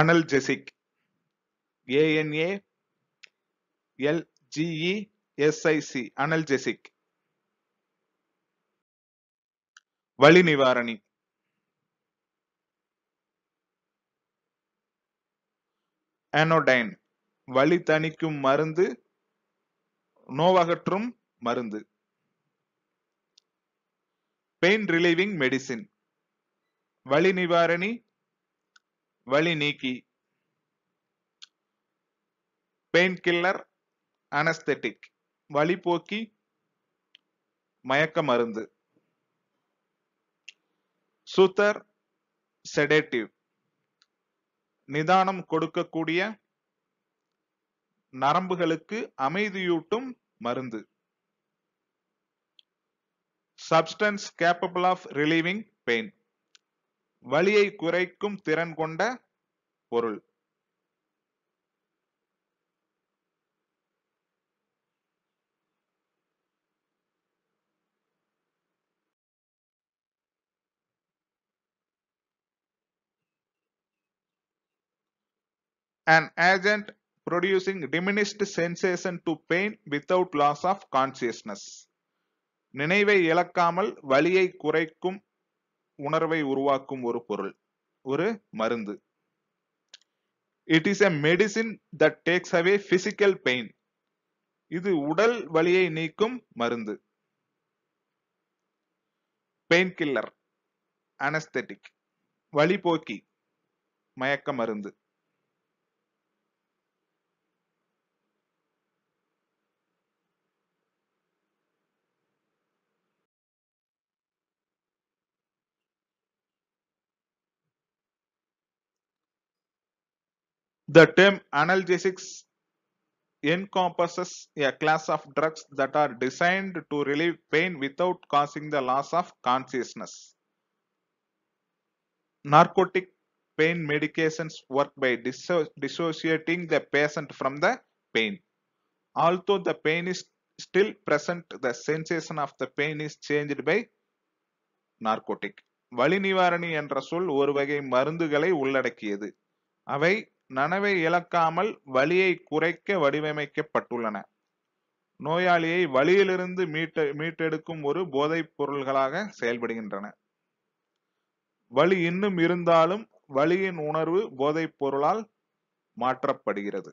Analgesic A N A L G E S I C e analgesic வலி நிவாரணி அனோடைன் வலி தணிக்கும் மருந்து நோவகற்றும் மருந்து பெயின் ரிலீவிங் மெடிசின் வலி நிவாரணி வலி நீக்கி பெயின் கில்லர் அனஸ்தெட்டிக் வலி போக்கி மயக்க மருந்து சுத்தர் செடேட்டிவ் நிதானம் கொடுக்கக்கூடிய நரம்புகளுக்கு அமைதியூட்டும் மருந்து substance capable of relieving pain வலியை குறைக்கும் திறன் கொண்ட பொருள் an agent producing diminished sensation to pain without loss of consciousness நினைவை இழக்காமல் வலியை குறைக்கும் உணர்வை உருவாக்கும் ஒரு பொருள் ஒரு மருந்து it is a medicine that takes away physical pain இது உடல் வலியை நீக்கும் மருந்து பெயின் கில்லர் அனஸ்தெட்டிக் வழிபோக்கி மயக்க மருந்து The term analgesics encompasses a class of drugs that are designed to relieve pain without causing the loss of consciousness. Narcotic pain medications work by disso dissociating the patient from the pain. Although the pain is still present, the sensation of the pain is changed by narcotic. வலி நிவாரணி என்ற சொல் ஒரு வகை மருந்துகளை நனவை இழக்காமல் வலியை குறைக்க வடிவமைக்கப்பட்டுள்ளன நோயாளியை வலியிலிருந்து மீட்ட மீட்டெடுக்கும் ஒரு போதைப் பொருள்களாக செயல்படுகின்றன வலி இன்னும் இருந்தாலும் வலியின் உணர்வு போதைப் பொருளால் மாற்றப்படுகிறது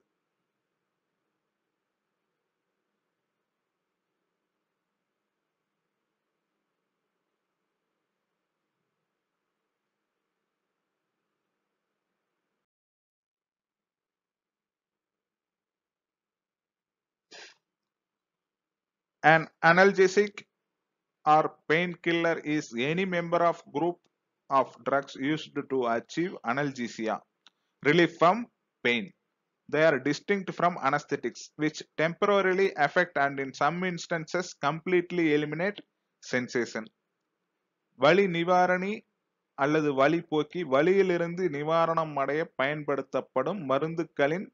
An analgesic or painkiller is any member of group of drugs used to achieve analgesia, relief from pain. They are distinct from anesthetics, which temporarily affect and in some instances completely eliminate sensation. வலி நிவாரணி அல்லது வலி போக்கி வலியிலிருந்து நிவாரணம் அடைய பயன்படுத்தப்படும் மருந்துகளின்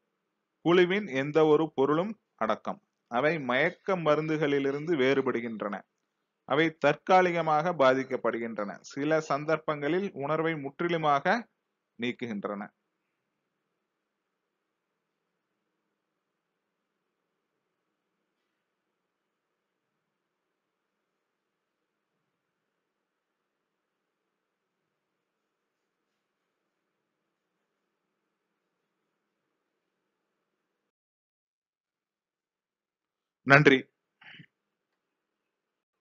குழுவின் எந்த ஒரு பொருளும் அடக்கம் அவை மயக்க மருந்துகளிலிருந்து வேறுபடுகின்றன அவை தற்காலிகமாக பாதிக்கப்படுகின்றன சில சந்தர்ப்பங்களில் உணர்வை முற்றிலுமாக நீக்குகின்றன நன்றி